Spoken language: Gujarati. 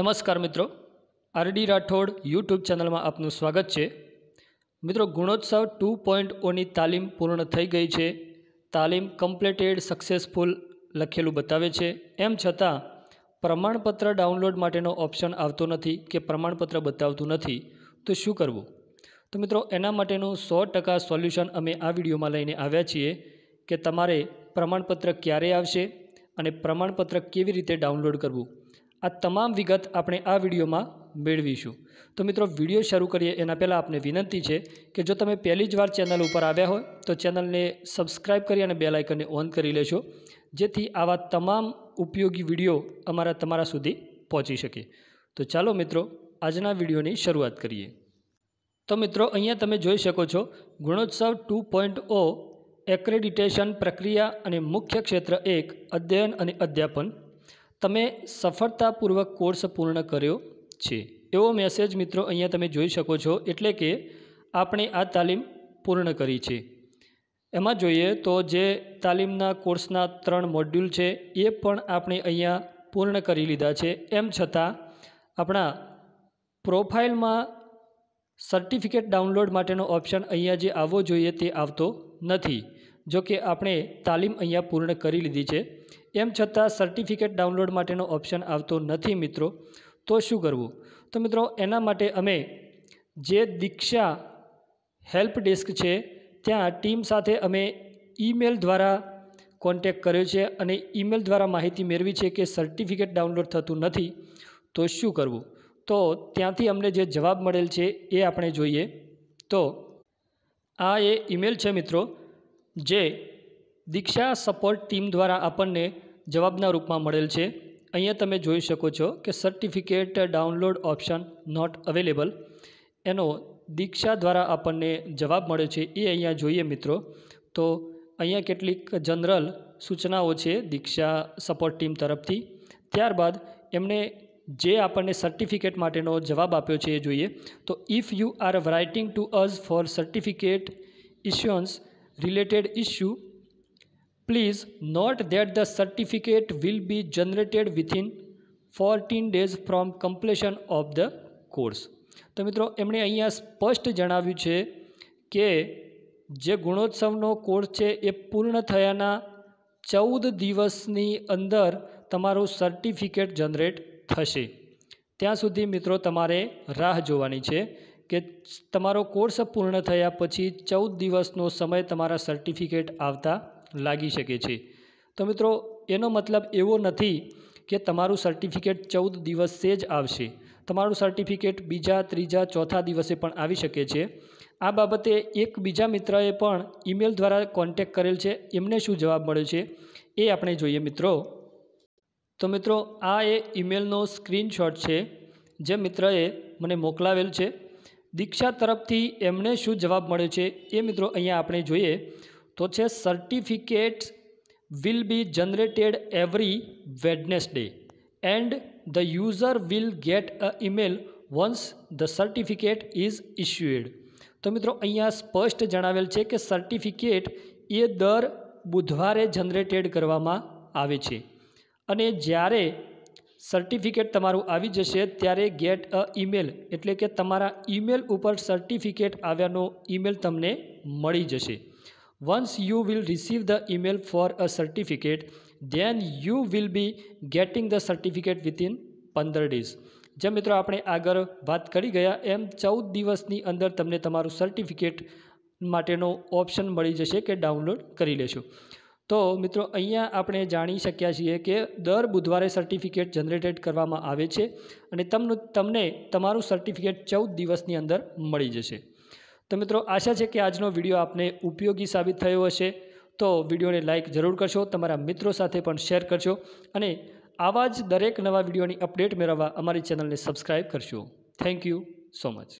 નમસ્કાર મિત્રો આરડી રાઠોડ યુટ્યુબ ચેનલમાં આપનું સ્વાગત છે મિત્રો ગુણોત્સવ ટુ પોઈન્ટ ઓની તાલીમ પૂર્ણ થઈ ગઈ છે તાલીમ કમ્પ્લેટેડ સક્સેસફુલ લખેલું બતાવે છે એમ છતાં પ્રમાણપત્ર ડાઉનલોડ માટેનો ઓપ્શન આવતો નથી કે પ્રમાણપત્ર બતાવતું નથી તો શું કરવું તો મિત્રો એના માટેનું સો ટકા સોલ્યુશન અમે આ વિડીયોમાં લઈને આવ્યા છીએ કે તમારે પ્રમાણપત્ર ક્યારે આવશે અને પ્રમાણપત્ર કેવી રીતે ડાઉનલોડ કરવું આ તમામ વિગત આપણે આ વિડીયોમાં મેળવીશું તો મિત્રો વિડીયો શરૂ કરીએ એના પહેલાં આપને વિનંતી છે કે જો તમે પહેલી જ વાર ચેનલ ઉપર આવ્યા હોય તો ચેનલને સબસ્ક્રાઈબ કરી અને બેલાઇકનને ઓન કરી લેશો જેથી આવા તમામ ઉપયોગી વિડીયો અમારા તમારા સુધી પહોંચી શકે તો ચાલો મિત્રો આજના વિડીયોની શરૂઆત કરીએ તો મિત્રો અહીંયા તમે જોઈ શકો છો Gunotsav two point O accreditation પ્રક્રિયા અને મુખ્ય ક્ષેત્ર એક અધ્યયન અને અધ્યાપન તમે સફળતાપૂર્વક કોર્સ પૂર્ણ કર્યો છે એવો મેસેજ મિત્રો અહીંયા તમે જોઈ શકો છો એટલે કે આપણે આ તાલીમ પૂર્ણ કરી છે એમાં જોઈએ તો જે તાલીમના કોર્સના ત્રણ મોડ્યુલ છે એ પણ આપણે અહીંયા પૂર્ણ કરી લીધા છે એમ છતાં આપણા પ્રોફાઇલમાં સર્ટિફિકેટ ડાઉનલોડ માટેનો ઓપ્શન અહીંયા જે આવવો જોઈએ તે આવતો નથી જો કે આપણે તાલીમ અહીંયા પૂર્ણ કરી લીધી છે એમ છતાં સર્ટિફિકેટ ડાઉનલોડ માટેનો ઓપ્શન આવતો નથી મિત્રો તો શું કરવું તો મિત્રો એના માટે અમે જે દીક્ષા હેલ્પ ડેસ્ક છે ત્યાં ટીમ સાથે અમે ઈમેલ દ્વારા કોન્ટેક કર્યો છે અને ઈમેલ દ્વારા માહિતી મેળવી છે કે સર્ટિફિકેટ ડાઉનલોડ થતું નથી તો શું કરવું તો ત્યાંથી અમને જે જવાબ મળેલ છે એ આપણે જોઈએ તો આ એ ઈમેલ છે મિત્રો જે દીક્ષા સપોર્ટ ટીમ દ્વારા આપણને જવાબના રૂપમાં મળેલ છે અહીંયા તમે જોઈ શકો છો કે certificate download option not available એનો દીક્ષા દ્વારા આપણને જવાબ મળ્યો છે એ અહીંયા જોઈએ મિત્રો તો અહીંયા કેટલીક જનરલ સૂચનાઓ છે દીક્ષા સપોર્ટ ટીમ તરફથી ત્યારબાદ એમણે જે આપણને સર્ટિફિકેટ માટેનો જવાબ આપ્યો છે એ જોઈએ તો if you are writing to us for certificate issuance related issue please note that the certificate will be generated within 14 days from completion of the course તો મિત્રો એમણે અહીંયા સ્પષ્ટ જણાવ્યું છે કે જે ગુણોત્સવનો કોર્સ છે એ પૂર્ણ થયાના ચૌદ દિવસની અંદર તમારું સર્ટિફિકેટ જનરેટ થશે ત્યાં સુધી મિત્રો તમારે રાહ જોવાની છે કે તમારો કોર્સ પૂર્ણ થયા પછી ચૌદ દિવસનો સમય તમારા સર્ટિફિકેટ આવતા લાગી શકે છે તો મિત્રો એનો મતલબ એવો નથી કે તમારું સર્ટિફિકેટ ચૌદ દિવસે જ આવશે તમારું સર્ટિફિકેટ બીજા ત્રીજા ચોથા દિવસે પણ આવી શકે છે આ બાબતે એક બીજા મિત્રએ પણ ઈમેલ દ્વારા કોન્ટેક કરેલ છે એમને શું જવાબ મળ્યો છે એ આપણે જોઈએ મિત્રો તો મિત્રો આ એ ઈમેલનો સ્ક્રીનશોટ છે જે મિત્રએ મને મોકલાવેલ છે દીક્ષા તરફથી એમણે શું જવાબ મળ્યો છે એ મિત્રો અહીંયા આપણે જોઈએ તો છે certificate will be generated every Wednesday and the user will get a email once the certificate is issued તો મિત્રો અહીંયા સ્પષ્ટ જણાવેલ છે કે સર્ટિફિકેટ એ દર બુધવારે જનરેટેડ કરવામાં આવે છે અને જ્યારે સર્ટિફિકેટ તમારું આવી જશે ત્યારે ગેટ અ ઈમેલ એટલે કે તમારા ઈમેલ ઉપર સર્ટિફિકેટ આવ્યાનો ઈમેલ તમને મળી જશે once you will receive the email for a certificate then you will be getting the certificate within પંદર ડેઝ જેમ મિત્રો આપણે આગળ વાત કરી ગયા એમ ચૌદ દિવસની અંદર તમને તમારું સર્ટિફિકેટ માટેનો ઓપ્શન મળી જશે કે ડાઉનલોડ કરી લેશો તો મિત્રો અહીંયા આપણે જાણી શક્યા છીએ કે દર બુધવારે સર્ટિફિકેટ જનરેટેડ કરવામાં આવે છે અને તમનું તમને તમારું સર્ટિફિકેટ ચૌદ દિવસની અંદર મળી જશે તો મિત્રો આશા છે કે આજનો વિડીયો આપને ઉપયોગી સાબિત થયો હશે તો વિડીયોને લાઇક જરૂર કરશો તમારા મિત્રો સાથે પણ શેર કરશો અને આવા જ દરેક નવા વિડીયોની અપડેટ મેળવવા અમારી ચેનલને સબસ્ક્રાઇબ કરશો થેન્ક યુ સો મચ